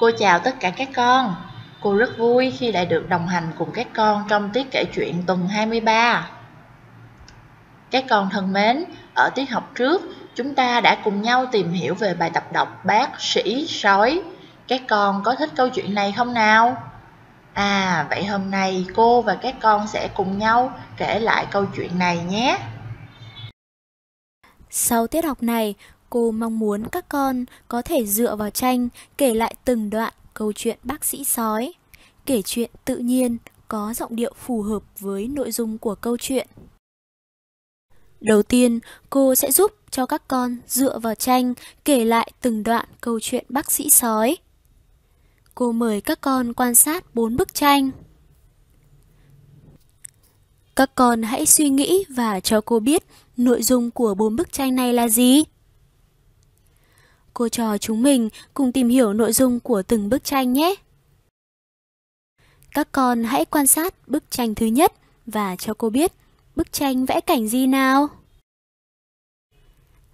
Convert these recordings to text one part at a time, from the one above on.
Cô chào tất cả các con. Cô rất vui khi lại được đồng hành cùng các con trong tiết kể chuyện tuần 23. Các con thân mến, ở tiết học trước, chúng ta đã cùng nhau tìm hiểu về bài tập đọc bác, sĩ, sói. Các con có thích câu chuyện này không nào? À, vậy hôm nay cô và các con sẽ cùng nhau kể lại câu chuyện này nhé. Sau tiết học này, Cô mong muốn các con có thể dựa vào tranh kể lại từng đoạn câu chuyện bác sĩ sói. Kể chuyện tự nhiên, có giọng điệu phù hợp với nội dung của câu chuyện. Đầu tiên, cô sẽ giúp cho các con dựa vào tranh kể lại từng đoạn câu chuyện bác sĩ sói. Cô mời các con quan sát bốn bức tranh. Các con hãy suy nghĩ và cho cô biết nội dung của bốn bức tranh này là gì cô trò chúng mình cùng tìm hiểu nội dung của từng bức tranh nhé. Các con hãy quan sát bức tranh thứ nhất và cho cô biết bức tranh vẽ cảnh gì nào.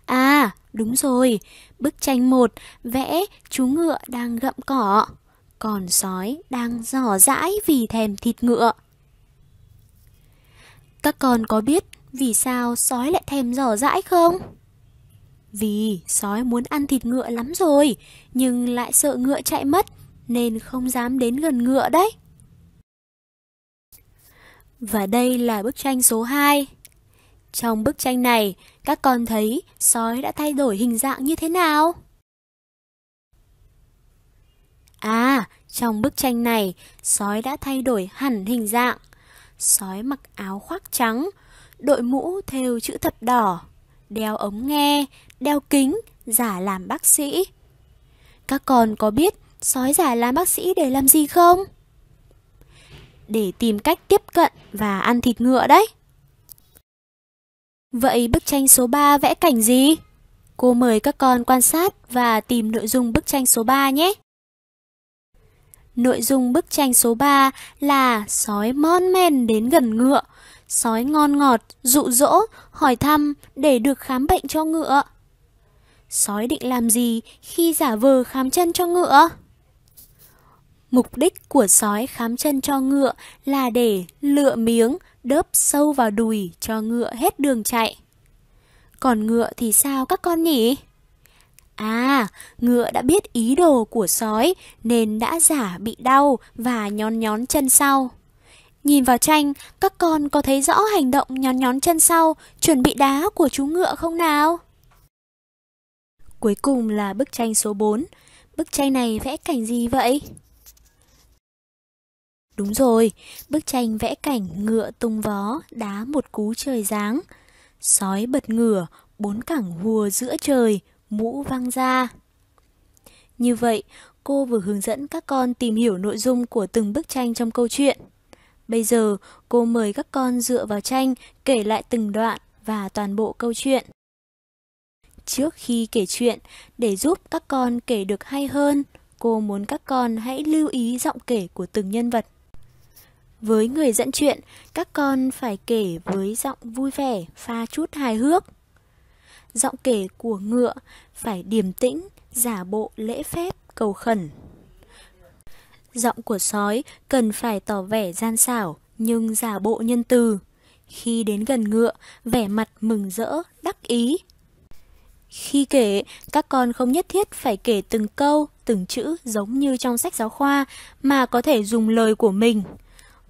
À, đúng rồi, bức tranh 1 vẽ chú ngựa đang gặm cỏ, còn sói đang giỏ dãi vì thèm thịt ngựa. Các con có biết vì sao sói lại thèm giỏ dãi không? Vì sói muốn ăn thịt ngựa lắm rồi, nhưng lại sợ ngựa chạy mất, nên không dám đến gần ngựa đấy. Và đây là bức tranh số 2. Trong bức tranh này, các con thấy sói đã thay đổi hình dạng như thế nào? À, trong bức tranh này, sói đã thay đổi hẳn hình dạng. Sói mặc áo khoác trắng, đội mũ thêu chữ thập đỏ đeo ống nghe, đeo kính, giả làm bác sĩ. Các con có biết sói giả làm bác sĩ để làm gì không? Để tìm cách tiếp cận và ăn thịt ngựa đấy. Vậy bức tranh số 3 vẽ cảnh gì? Cô mời các con quan sát và tìm nội dung bức tranh số 3 nhé. Nội dung bức tranh số 3 là sói mon men đến gần ngựa sói ngon ngọt, dụ dỗ, hỏi thăm để được khám bệnh cho ngựa. Sói định làm gì khi giả vờ khám chân cho ngựa? Mục đích của sói khám chân cho ngựa là để lựa miếng đớp sâu vào đùi cho ngựa hết đường chạy. Còn ngựa thì sao các con nhỉ? À, ngựa đã biết ý đồ của sói nên đã giả bị đau và nhón nhón chân sau. Nhìn vào tranh, các con có thấy rõ hành động nhón nhón chân sau, chuẩn bị đá của chú ngựa không nào? Cuối cùng là bức tranh số 4. Bức tranh này vẽ cảnh gì vậy? Đúng rồi, bức tranh vẽ cảnh ngựa tung vó, đá một cú trời giáng. Sói bật ngửa, bốn cẳng hùa giữa trời, mũ văng ra. Như vậy, cô vừa hướng dẫn các con tìm hiểu nội dung của từng bức tranh trong câu chuyện. Bây giờ, cô mời các con dựa vào tranh kể lại từng đoạn và toàn bộ câu chuyện. Trước khi kể chuyện, để giúp các con kể được hay hơn, cô muốn các con hãy lưu ý giọng kể của từng nhân vật. Với người dẫn chuyện, các con phải kể với giọng vui vẻ, pha chút hài hước. Giọng kể của ngựa phải điềm tĩnh, giả bộ lễ phép, cầu khẩn giọng của sói cần phải tỏ vẻ gian xảo nhưng giả bộ nhân từ. Khi đến gần ngựa, vẻ mặt mừng rỡ, đắc ý. Khi kể, các con không nhất thiết phải kể từng câu, từng chữ giống như trong sách giáo khoa mà có thể dùng lời của mình.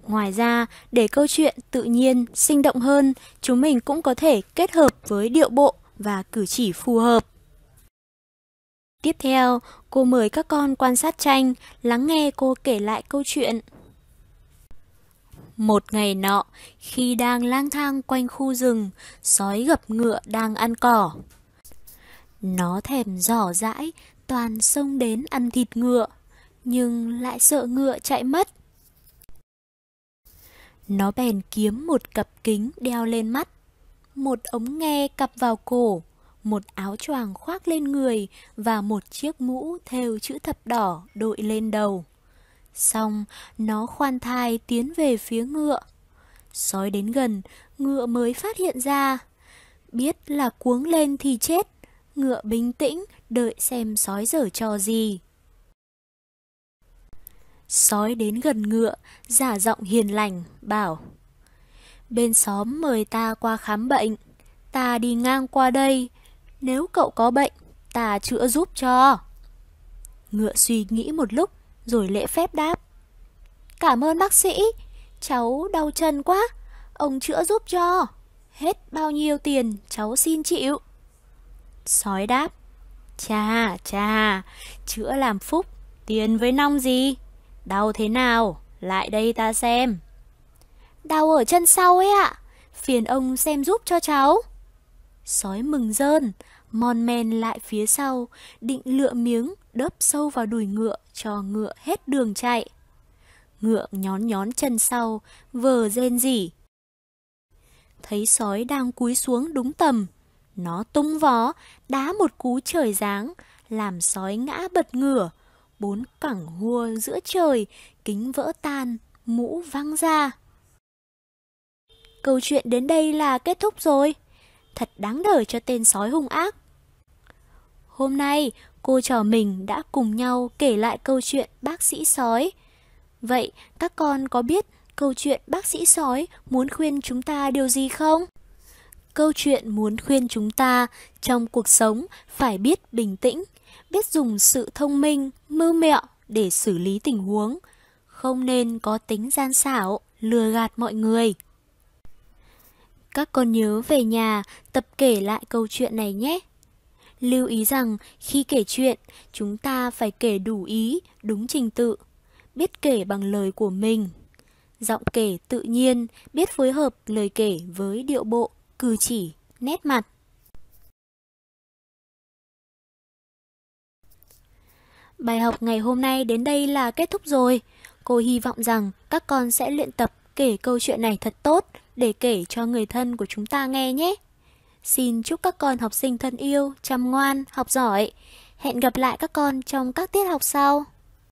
Ngoài ra, để câu chuyện tự nhiên, sinh động hơn, chúng mình cũng có thể kết hợp với điệu bộ và cử chỉ phù hợp. Tiếp theo, cô mời các con quan sát tranh, lắng nghe cô kể lại câu chuyện. Một ngày nọ, khi đang lang thang quanh khu rừng, sói gặp ngựa đang ăn cỏ. Nó thèm giỏ dãi, toàn xông đến ăn thịt ngựa, nhưng lại sợ ngựa chạy mất. Nó bèn kiếm một cặp kính đeo lên mắt, một ống nghe cặp vào cổ, một áo choàng khoác lên người và một chiếc mũ thêu chữ thập đỏ đội lên đầu. Xong, nó khoan thai tiến về phía ngựa. Sói đến gần, ngựa mới phát hiện ra. Biết là cuống lên thì chết, ngựa bình tĩnh đợi xem sói dở trò gì. Sói đến gần ngựa, giả giọng hiền lành, bảo Bên xóm mời ta qua khám bệnh Ta đi ngang qua đây, nếu cậu có bệnh, ta chữa giúp cho. Ngựa suy nghĩ một lúc, rồi lễ phép đáp. Cảm ơn bác sĩ, cháu đau chân quá, ông chữa giúp cho. Hết bao nhiêu tiền cháu xin chịu. Sói đáp. Chà, chà, chữa làm phúc, tiền với nong gì? Đau thế nào? Lại đây ta xem. Đau ở chân sau ấy ạ, phiền ông xem giúp cho cháu. Sói mừng rơn, mon men lại phía sau, định lựa miếng đớp sâu vào đùi ngựa cho ngựa hết đường chạy. Ngựa nhón nhón chân sau, vờ rên rỉ. Thấy sói đang cúi xuống đúng tầm, nó tung vó, đá một cú trời giáng, làm sói ngã bật ngửa, bốn cẳng hua giữa trời, kính vỡ tan, mũ văng ra. Câu chuyện đến đây là kết thúc rồi thật đáng đời cho tên sói hung ác. Hôm nay, cô trò mình đã cùng nhau kể lại câu chuyện bác sĩ sói. Vậy, các con có biết câu chuyện bác sĩ sói muốn khuyên chúng ta điều gì không? Câu chuyện muốn khuyên chúng ta trong cuộc sống phải biết bình tĩnh, biết dùng sự thông minh, mưu mẹo để xử lý tình huống, không nên có tính gian xảo, lừa gạt mọi người. Các con nhớ về nhà, tập kể lại câu chuyện này nhé. Lưu ý rằng khi kể chuyện, chúng ta phải kể đủ ý, đúng trình tự, biết kể bằng lời của mình. Giọng kể tự nhiên, biết phối hợp lời kể với điệu bộ, cử chỉ, nét mặt. Bài học ngày hôm nay đến đây là kết thúc rồi. Cô hy vọng rằng các con sẽ luyện tập kể câu chuyện này thật tốt để kể cho người thân của chúng ta nghe nhé. Xin chúc các con học sinh thân yêu, chăm ngoan, học giỏi. Hẹn gặp lại các con trong các tiết học sau.